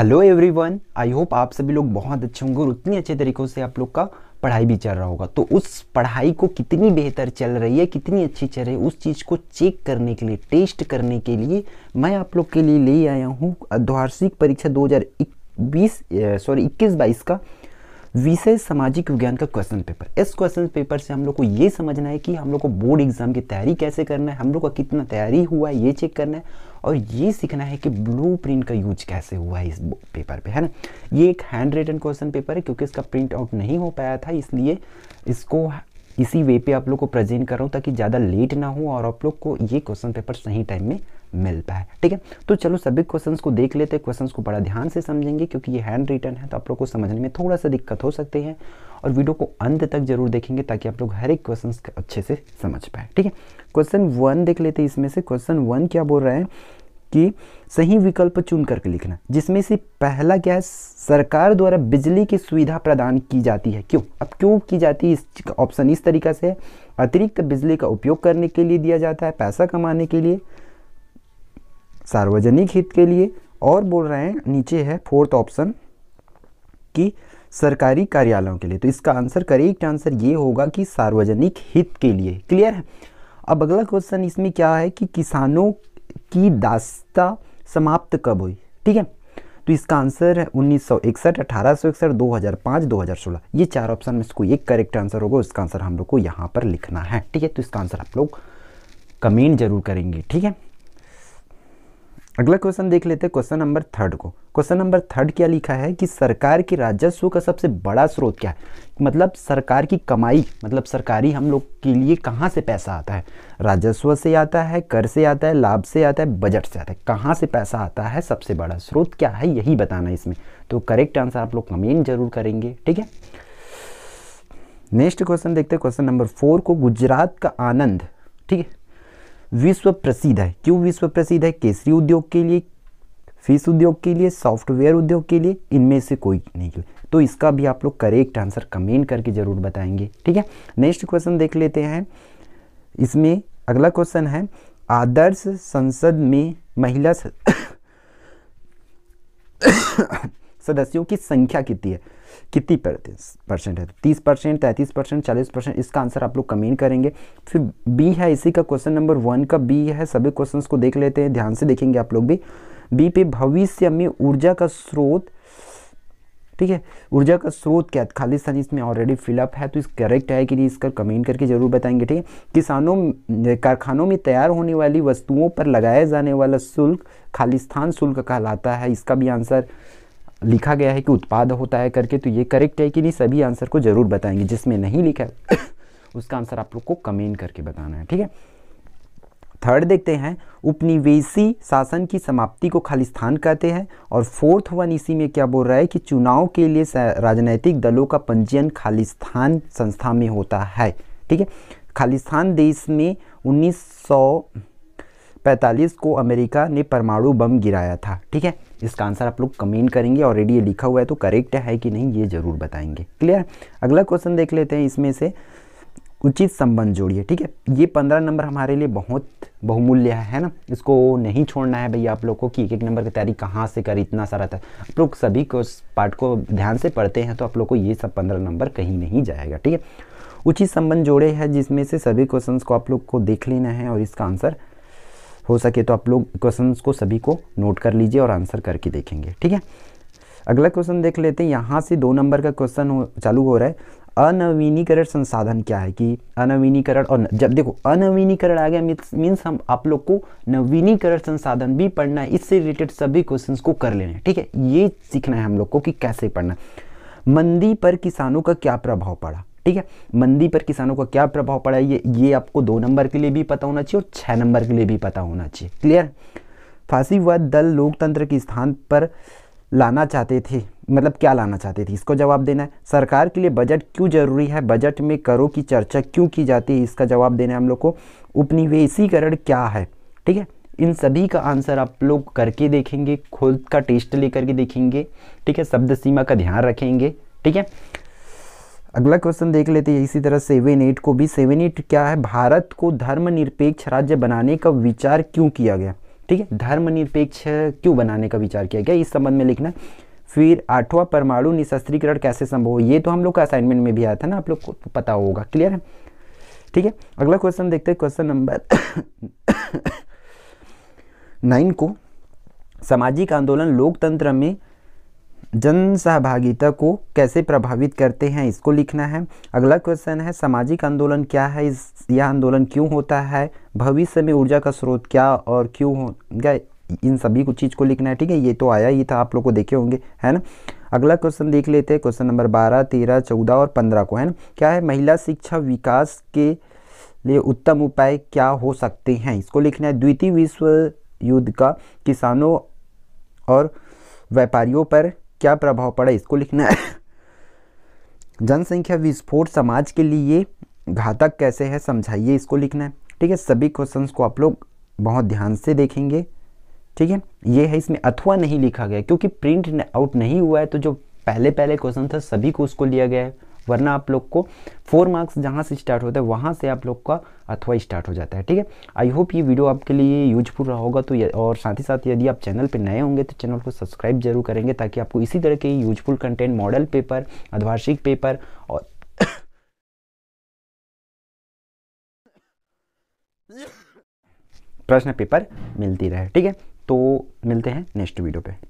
hello everyone I hope आप सभी लोग बहुत अच्छे होंगे और उतनी अच्छे तरीक़ों से आप लोग का पढ़ाई भी चल रहा होगा तो उस पढ़ाई को कितनी बेहतर चल रही है कितनी अच्छी चल रही है उस चीज़ को चेक करने के लिए टेस्ट करने के लिए मैं आप लोग के लिए ले आया हूँ द्वार्षिक परीक्षा दो हज़ार सॉरी इक्कीस बाईस का विषय सामाजिक विज्ञान का क्वेश्चन पेपर इस क्वेश्चन पेपर से हम लोग को ये समझना है कि हम लोग को बोर्ड एग्जाम की तैयारी कैसे करना है हम लोग का कितना तैयारी हुआ है ये चेक करना है और ये सीखना है कि ब्लू प्रिंट का यूज कैसे हुआ है इस पेपर पे है ना ये एक हैंड रिटन क्वेश्चन पेपर है क्योंकि इसका प्रिंट आउट नहीं हो पाया था इसलिए इसको इसी वे पे आप लोग को प्रेजेंट कर रहा हूँ ताकि ज़्यादा लेट ना हो और आप लोग को ये क्वेश्चन पेपर सही टाइम में मिल पाए ठीक है तो चलो सभी क्वेश्चन को देख लेते हैं क्वेश्चन को बड़ा ध्यान से समझेंगे क्योंकि ये हैंड रिटर्न है तो आप लोग को समझने में थोड़ा सा दिक्कत हो सकती है और वीडियो को अंत तक जरूर देखेंगे ताकि आप लोग हर एक क्वेश्चन अच्छे से समझ पाए ठीक है क्वेश्चन वन देख लेते हैं इसमें से क्वेश्चन वन क्या बोल रहा है कि सही विकल्प चुन करके लिखना जिसमें से पहला क्या है सरकार द्वारा बिजली की सुविधा प्रदान की जाती है क्यों अब क्यों की जाती है इस ऑप्शन इस तरीका से अतिरिक्त बिजली का उपयोग करने के लिए दिया जाता है पैसा कमाने के लिए सार्वजनिक हित के लिए और बोल रहे हैं नीचे है फोर्थ ऑप्शन कि सरकारी कार्यालयों के लिए तो इसका आंसर करेक्ट आंसर ये होगा कि सार्वजनिक हित के लिए क्लियर है अब अगला क्वेश्चन इसमें क्या है कि किसानों की दास्ता समाप्त कब हुई ठीक है तो इसका आंसर है उन्नीस सौ इकसठ अठारह सौ इकसठ दो हज़ार पाँच दो हज़ार सोलह ये चार ऑप्शन में इसको एक करेक्ट आंसर होगा उसका आंसर हम लोग को यहाँ पर लिखना है ठीक है तो इसका आंसर आप लोग कमेंट जरूर करेंगे ठीक है अगला क्वेश्चन देख लेते हैं क्वेश्चन नंबर थर्ड को क्वेश्चन नंबर थर्ड क्या लिखा है कि सरकार की राजस्व का सबसे बड़ा स्रोत क्या है मतलब सरकार की कमाई मतलब सरकारी हम लोग के लिए कहाँ से पैसा आता है राजस्व से आता है कर से आता है लाभ से आता है बजट से आता है कहाँ से पैसा आता है सबसे बड़ा स्रोत क्या है यही बताना इसमें तो करेक्ट आंसर आप लोग कमेंट जरूर करेंगे ठीक है नेक्स्ट क्वेश्चन देखते हैं क्वेश्चन नंबर फोर को गुजरात का आनंद ठीक है विश्व प्रसिद्ध है क्यों विश्व प्रसिद्ध है केसरी उद्योग के लिए फिश उद्योग के लिए सॉफ्टवेयर उद्योग के लिए इनमें से कोई नहीं के तो इसका भी आप लोग करेक्ट आंसर कमेंट करके ज़रूर बताएंगे ठीक है नेक्स्ट क्वेश्चन देख लेते हैं इसमें अगला क्वेश्चन है आदर्श संसद में महिला सदस्यों की संख्या कितनी है कितनी परसेंट है तो तीस परसेंट तैंतीस परसेंट चालीस परसेंट इसका आंसर आप लोग कमेंट करेंगे फिर बी है इसी का क्वेश्चन नंबर वन का बी है सभी क्वेश्चंस को देख लेते हैं ध्यान से देखेंगे आप लोग भी बी पे भविष्य में ऊर्जा का स्रोत ठीक है ऊर्जा का स्रोत क्या तो खालिस्तान इसमें ऑलरेडी फिलअप है तो इस करेक्ट है कि नहीं इसका कमेंट करके जरूर बताएंगे ठीक है किसानों कारखानों में तैयार होने वाली वस्तुओं पर लगाया जाने वाला शुल्क खालिस्तान शुल्क कहलाता है इसका भी आंसर लिखा गया है कि उत्पाद होता है करके तो ये करेक्ट है कि नहीं सभी आंसर को ज़रूर बताएंगे जिसमें नहीं लिखा है उसका आंसर आप लोग को कमेंट करके बताना है ठीक है थर्ड देखते हैं उपनिवेशी शासन की समाप्ति को खालिस्तान कहते हैं और फोर्थ वन इसी में क्या बोल रहा है कि चुनाव के लिए राजनैतिक दलों का पंजीयन खालिस्तान संस्था में होता है ठीक है खालिस्तान देश में उन्नीस पैंतालीस को अमेरिका ने परमाणु बम गिराया था ठीक है इसका आंसर आप लोग कमेंट करेंगे ऑलरेडी ये लिखा हुआ है तो करेक्ट है कि नहीं ये ज़रूर बताएंगे क्लियर अगला क्वेश्चन देख लेते हैं इसमें से उचित संबंध जोड़िए ठीक है ये पंद्रह नंबर हमारे लिए बहुत बहुमूल्य है है ना इसको नहीं छोड़ना है भैया आप लोग को कि एक एक नंबर की तैयारी कहाँ से कर इतना सारा था आप लोग सभी को पार्ट को ध्यान से पढ़ते हैं तो आप लोग को ये सब पंद्रह नंबर कहीं नहीं जाएगा ठीक है उचित संबंध जोड़े हैं जिसमें से सभी क्वेश्चन को आप लोग को देख लेना है और इसका आंसर हो सके तो आप लोग क्वेश्चन को सभी को नोट कर लीजिए और आंसर करके देखेंगे ठीक है अगला क्वेश्चन देख लेते हैं यहाँ से दो नंबर का क्वेश्चन हो चालू हो रहा है अनवीनीकरण संसाधन क्या है कि अनवीनीकरण और जब देखो अनवीनीकरण आ गया मीन्स हम आप लोग को नवीनीकरण संसाधन भी पढ़ना है इससे रिलेटेड सभी क्वेश्चन को कर लेना है ठीक है ये सीखना है हम लोग को कि कैसे पढ़ना मंदी पर किसानों का क्या प्रभाव पड़ा ठीक है मंदी पर किसानों का क्या प्रभाव पड़ा है ये ये आपको दो नंबर के लिए भी पता होना चाहिए और छः नंबर के लिए भी पता होना चाहिए क्लियर फांसीवाद दल लोकतंत्र के स्थान पर लाना चाहते थे मतलब क्या लाना चाहते थे इसको जवाब देना है सरकार के लिए बजट क्यों जरूरी है बजट में करों की चर्चा क्यों की जाती है इसका जवाब देना है हम लोग को उपनिवेशीकरण क्या है ठीक है इन सभी का आंसर आप लोग करके देखेंगे खुद का टेस्ट लेकर के देखेंगे ठीक है शब्द सीमा का ध्यान रखेंगे ठीक है अगला क्वेश्चन देख लेते हैं इसी तरह सेवन एट को भी सेवन एट क्या है भारत को धर्मनिरपेक्ष राज्य बनाने का विचार क्यों किया गया ठीक है धर्मनिरपेक्ष क्यों बनाने का विचार किया गया इस संबंध में लिखना फिर आठवां परमाणु निशस्त्रीकरण कैसे संभव हो ये तो हम लोग का असाइनमेंट में भी आया था ना आप लोग को तो पता होगा क्लियर है ठीक है अगला क्वेश्चन देखते हैं क्वेश्चन नंबर नाइन को सामाजिक आंदोलन लोकतंत्र में जन सहभागिता को कैसे प्रभावित करते हैं इसको लिखना है अगला क्वेश्चन है सामाजिक आंदोलन क्या है इस यह आंदोलन क्यों होता है भविष्य में ऊर्जा का स्रोत क्या और क्यों होगा इन सभी कुछ चीज़ को लिखना है ठीक है ये तो आया ही था आप लोग को देखे होंगे है ना अगला क्वेश्चन देख लेते हैं क्वेश्चन नंबर बारह तेरह चौदह और पंद्रह को है ना क्या है महिला शिक्षा विकास के लिए उत्तम उपाय क्या हो सकते हैं इसको लिखना है द्वितीय विश्व युद्ध का किसानों और व्यापारियों पर क्या प्रभाव पड़ा इसको लिखना है जनसंख्या विस्फोट समाज के लिए घातक कैसे है समझाइए इसको लिखना है ठीक है सभी क्वेश्चन को आप लोग बहुत ध्यान से देखेंगे ठीक है ये है इसमें अथवा नहीं लिखा गया क्योंकि प्रिंट आउट नहीं हुआ है तो जो पहले पहले क्वेश्चन था सभी को उसको लिया गया है वरना आप लोग को फोर मार्क्स जहाँ से स्टार्ट होता है वहाँ से आप लोग का अथवा स्टार्ट हो जाता है ठीक है आई होप ये वीडियो आपके लिए यूजफुल रहा होगा तो और साथ ही साथ यदि आप चैनल पर नए होंगे तो चैनल को सब्सक्राइब जरूर करेंगे ताकि आपको इसी तरह के यूजफुल कंटेंट मॉडल पेपर अधिक पेपर और प्रश्न पेपर मिलती रहे ठीक है तो मिलते हैं नेक्स्ट वीडियो पे